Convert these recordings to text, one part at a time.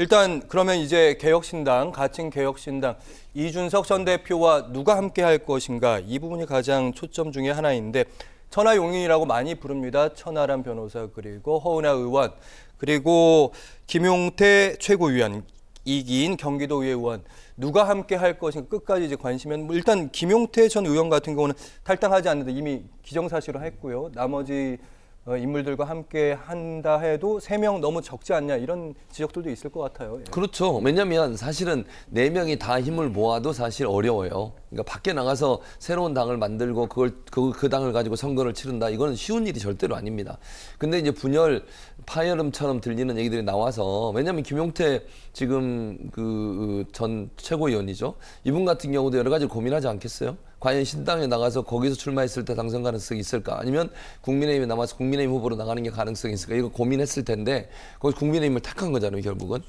일단 그러면 이제 개혁신당, 가칭 개혁신당 이준석 전 대표와 누가 함께 할 것인가 이 부분이 가장 초점 중의 하나인데 천하 용인이라고 많이 부릅니다. 천하람 변호사 그리고 허은하 의원 그리고 김용태 최고위원 이기인 경기도의회 의원 누가 함께 할 것인가 끝까지 이제 관심은 뭐 일단 김용태 전 의원 같은 경우는 탈당하지 않는데 이미 기정사실을 했고요. 나머지 어, 인물들과 함께 한다 해도 세 명 너무 적지 않냐 이런 지적들도 있을 것 같아요. 예. 그렇죠. 왜냐하면 사실은 네명이다 힘을 모아도 사실 어려워요. 그러니까 밖에 나가서 새로운 당을 만들고 그걸 그, 그 당을 가지고 선거를 치른다 이거는 쉬운 일이 절대로 아닙니다. 근데 이제 분열 파열음처럼 들리는 얘기들이 나와서 왜냐하면 김용태 지금 그전 그 최고위원이죠. 이분 같은 경우도 여러 가지 고민하지 않겠어요? 과연 신당에 나가서 거기서 출마했을 때 당선 가능성이 있을까? 아니면 국민의힘에 남아서 국민의힘 후보로 나가는 게 가능성이 있을까? 이거 고민했을 텐데 거기 국민의힘을 택한 거잖아요 결국은.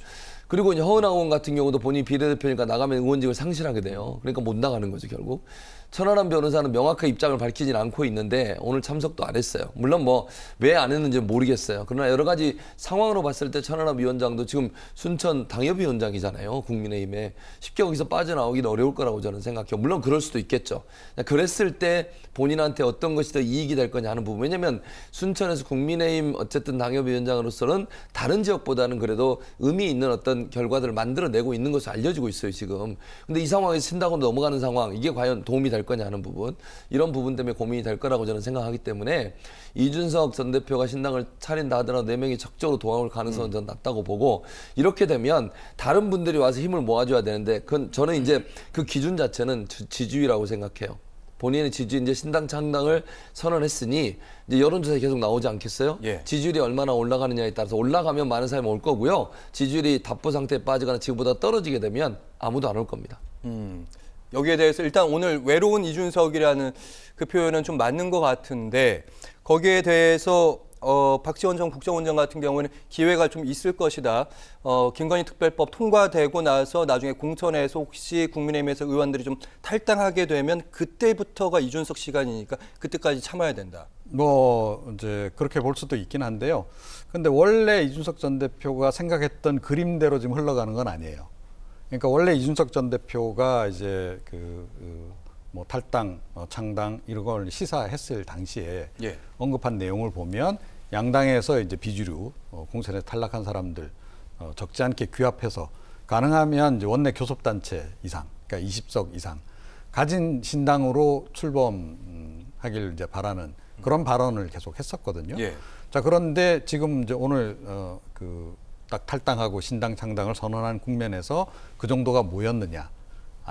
그리고 이제 허은하 의원 같은 경우도 본인이 비례대표니까 나가면 의원직을 상실하게 돼요. 그러니까 못 나가는 거죠, 결국. 천안함 변호사는 명확한 입장을 밝히진 않고 있는데 오늘 참석도 안 했어요. 물론 뭐 왜 안 했는지 모르겠어요. 그러나 여러 가지 상황으로 봤을 때천안함 위원장도 지금 순천 당협위원장이잖아요. 국민의힘에 쉽게 거기서 빠져나오긴 기 어려울 거라고 저는 생각해요. 물론 그럴 수도 있겠죠. 그러니까 그랬을 때 본인한테 어떤 것이 더 이익이 될 거냐 하는 부분. 왜냐하면 순천에서 국민의힘 어쨌든 당협위원장으로서는 다른 지역보다는 그래도 의미 있는 어떤 결과들을 만들어내고 있는 것을 알려지고 있어요 지금. 근데 이 상황에서 신당으 넘어가는 상황 이게 과연 도움이 될 거냐 하는 부분 이런 부분 때문에 고민이 될 거라고 저는 생각하기 때문에 이준석 전 대표가 신당을 차린다 하더라도 네 명이 적적으로 동학을 가능성은 음. 저는 낮다고 보고 이렇게 되면 다른 분들이 와서 힘을 모아줘야 되는데 그건 저는 이제 그 기준 자체는 지지율이라고 생각해요. 본인의 지지율 이제 신당 창당을 선언했으니 이제 여론조사에 계속 나오지 않겠어요? 예. 지지율이 얼마나 올라가느냐에 따라서 올라가면 많은 사람이 올 거고요. 지지율이 답보 상태에 빠지거나 지금보다 떨어지게 되면 아무도 안 올 겁니다. 음. 여기에 대해서 일단 오늘 외로운 이준석이라는 그 표현은 좀 맞는 것 같은데 거기에 대해서 어, 박지원 전 국정원장 같은 경우는 기회가 좀 있을 것이다. 어, 김건희 특별법 통과되고 나서 나중에 공천에서 혹시 국민의힘에서 의원들이 좀 탈당하게 되면 그때부터가 이준석 시간이니까 그때까지 참아야 된다. 뭐 이제 그렇게 볼 수도 있긴 한데요. 근데 원래 이준석 전 대표가 생각했던 그림대로 지금 흘러가는 건 아니에요. 그러니까 원래 이준석 전 대표가 이제 그, 그뭐 탈당, 뭐 창당 이런 걸 시사했을 당시에 예. 언급한 내용을 보면 양당에서 이제 비주류 어, 공천에 탈락한 사람들 어, 적지 않게 규합해서 가능하면 이제 원내 교섭단체 이상, 그러니까 20석 이상 가진 신당으로 출범하길 음, 이제 바라는 그런 발언을 계속 했었거든요. 예. 자 그런데 지금 이제 오늘 어, 그딱 탈당하고 신당 창당을 선언한 국면에서 그 정도가 뭐였느냐?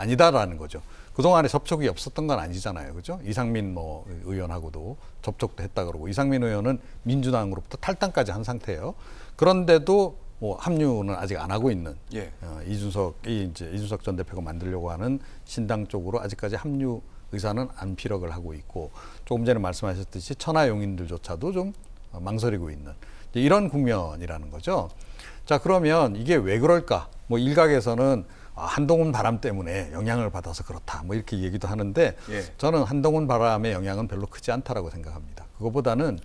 아니다라는 거죠. 그동안에 접촉이 없었던 건 아니잖아요. 그죠? 이상민 뭐 의원하고도 접촉도 했다 그러고 이상민 의원은 민주당으로부터 탈당까지 한 상태예요. 그런데도 뭐 합류는 아직 안 하고 있는 예. 어, 이준석이 이제 이준석 전 대표가 만들려고 하는 신당 쪽으로 아직까지 합류 의사는 안 피력을 하고 있고 조금 전에 말씀하셨듯이 천하 용인들조차도 좀 망설이고 있는 이런 국면이라는 거죠. 자 그러면 이게 왜 그럴까? 뭐 일각에서는 아, 한동훈 바람 때문에 영향을 받아서 그렇다. 뭐 이렇게 얘기도 하는데 예. 저는 한동훈 바람의 영향은 별로 크지 않다라고 생각합니다. 그거보다는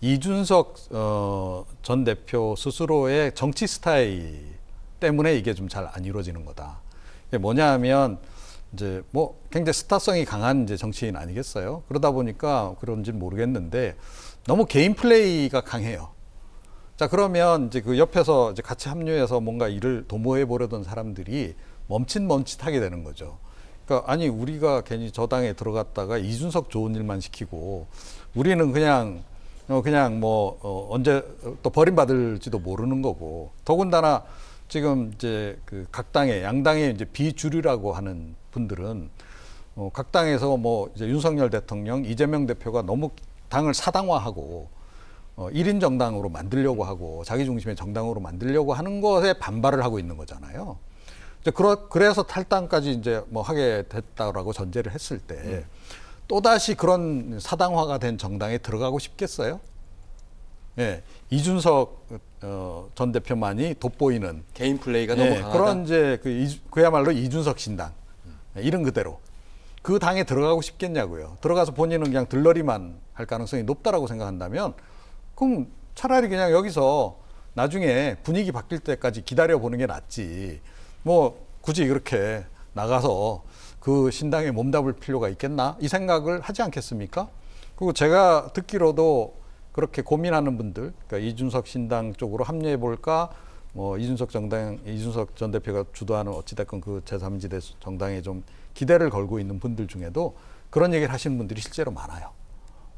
이준석 어, 전 대표 스스로의 정치 스타일 때문에 이게 좀 잘 안 이루어지는 거다. 이게 뭐냐 하면 이제 뭐 굉장히 스타성이 강한 이제 정치인 아니겠어요? 그러다 보니까 그런지 모르겠는데 너무 개인 플레이가 강해요. 자, 그러면 이제 그 옆에서 이제 같이 합류해서 뭔가 일을 도모해 보려던 사람들이 멈칫멈칫하게 되는 거죠. 그러니까 아니 우리가 괜히 저당에 들어갔다가 이준석 좋은 일만 시키고 우리는 그냥 어, 그냥 뭐 어, 언제 또 버림받을지도 모르는 거고 더군다나 지금 이제 그각 당의 양당의 이제 비주류라고 하는 분들은 어, 각 당에서 뭐 이제 윤석열 대통령, 이재명 대표가 너무 당을 사당화하고 어, 1인 정당으로 만들려고 하고 자기 중심의 정당으로 만들려고 하는 것에 반발을 하고 있는 거잖아요. 이제 그러, 그래서 탈당까지 이제 뭐 하게 됐다라고 전제를 했을 때 음. 또다시 그런 사당화가 된 정당에 들어가고 싶겠어요? 예. 이준석 어, 전 대표만이 돋보이는 개인 플레이가 예, 너무 강하다. 그런 이제 그 이, 그야말로 이준석 신당 음. 예, 이름 그대로 그 당에 들어가고 싶겠냐고요. 들어가서 본인은 그냥 들러리만 할 가능성이 높다라고 생각한다면 그럼 차라리 그냥 여기서 나중에 분위기 바뀔 때까지 기다려 보는 게 낫지. 뭐 굳이 이렇게 나가서 그 신당에 몸담을 필요가 있겠나 이 생각을 하지 않겠습니까? 그리고 제가 듣기로도 그렇게 고민하는 분들, 그러니까 이준석 신당 쪽으로 합류해 볼까, 뭐 이준석 정당, 이준석 전 대표가 주도하는 어찌됐건 그 제3지대 정당에 좀 기대를 걸고 있는 분들 중에도 그런 얘기를 하시는 분들이 실제로 많아요.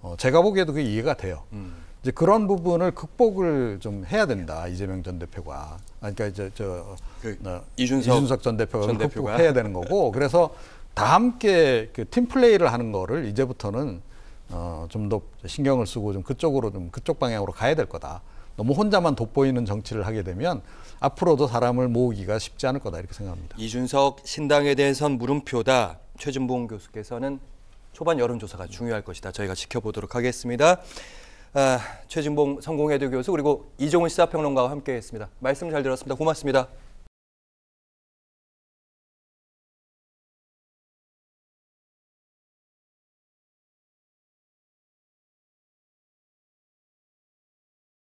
어, 제가 보기에도 그게 이해가 돼요. 음. 이제 그런 부분을 극복을 좀 해야 된다 이재명 전 대표가. 아, 그러니까 이제 저그 어, 이준석, 이준석, 전 대표가 전 극복해야 되는 거고 그래서 다 함께 그팀 플레이를 하는 거를 이제부터는 어, 좀더 신경을 쓰고 좀 그쪽으로 좀 그쪽 방향으로 가야 될 거다. 너무 혼자만 돋보이는 정치를 하게 되면 앞으로도 사람을 모으기가 쉽지 않을 거다 이렇게 생각합니다. 이준석 신당에 대해선 물음표다. 최진봉 교수께서는 초반 여론조사가 중요할 것이다. 저희가 지켜보도록 하겠습니다. 아, 최진봉 성공회대 교수 그리고 이종훈 시사평론가와 함께했습니다. 말씀 잘 들었습니다. 고맙습니다.